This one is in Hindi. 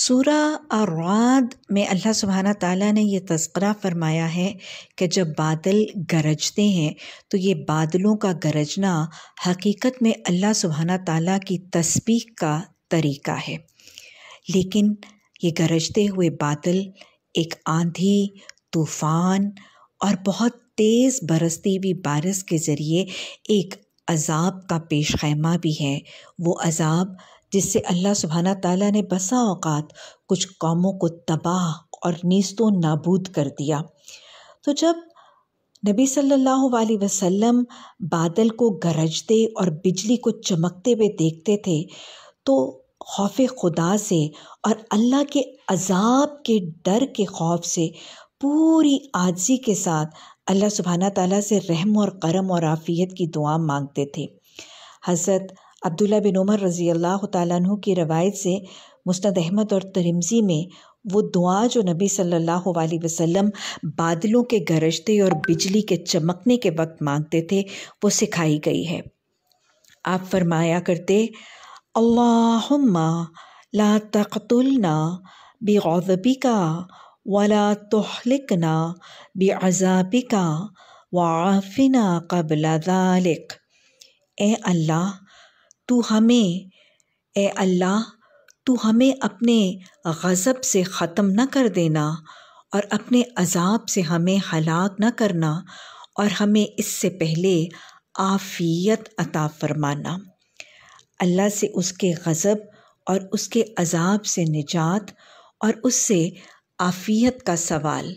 सूरा आराद में अल्लाह सुबहाना ताला ने ये तस्करा फरमाया है कि जब बादल गरजते हैं तो ये बादलों का गरजना हकीकत में अल्लाह सुबहाना ताला की तस्बीह का तरीका है लेकिन ये गरजते हुए बादल एक आंधी तूफ़ान और बहुत तेज़ बरसती हुई बारिश के ज़रिए एक अज़ाब का पेश ख़ैमा भी है वो अज़ाब जिससे अल्लाह सुबहाना ताली ने बसा औकात कुछ कौमों को तबाह और नीस्तों नाबूद कर दिया तो जब नबी सल्लल्लाहु अलैहि वसल्लम बादल को गरजते और बिजली को चमकते हुए देखते थे तो खौफ खुदा से और अल्लाह के अजाब के डर के खौफ से पूरी आजी के साथ अल्लाह सुबहाना ताली से रहम और करम और आफ़ियत की दुआ मांगते थे हज़रत अब्दुल्ला बिन उमर रज़ी अल्लाह तु की रवायत से मुस्ंद अहमद और तरिमजी में वो दुआ जो नबी सल्लल्लाहु अलैहि वसल्लम बादलों के गरजते और बिजली के चमकने के वक्त मांगते थे वो सिखाई गई है आप फरमाया करते अल्लाहुम्मा ला तख्तुलना बेगौबी का वला तहलिकना बेअजाबिका वाफिना कबल दालिक ए अल्लाह तू हमें ए अल्लाह तू हमें अपने गज़ब से ख़त्म न कर देना और अपने अजाब से हमें हलाक न करना और हमें इससे पहले आफ़ियत अता फरमाना अल्लाह से उसके गज़ब और उसके अजाब से निजात और उससे आफ़ियत का सवाल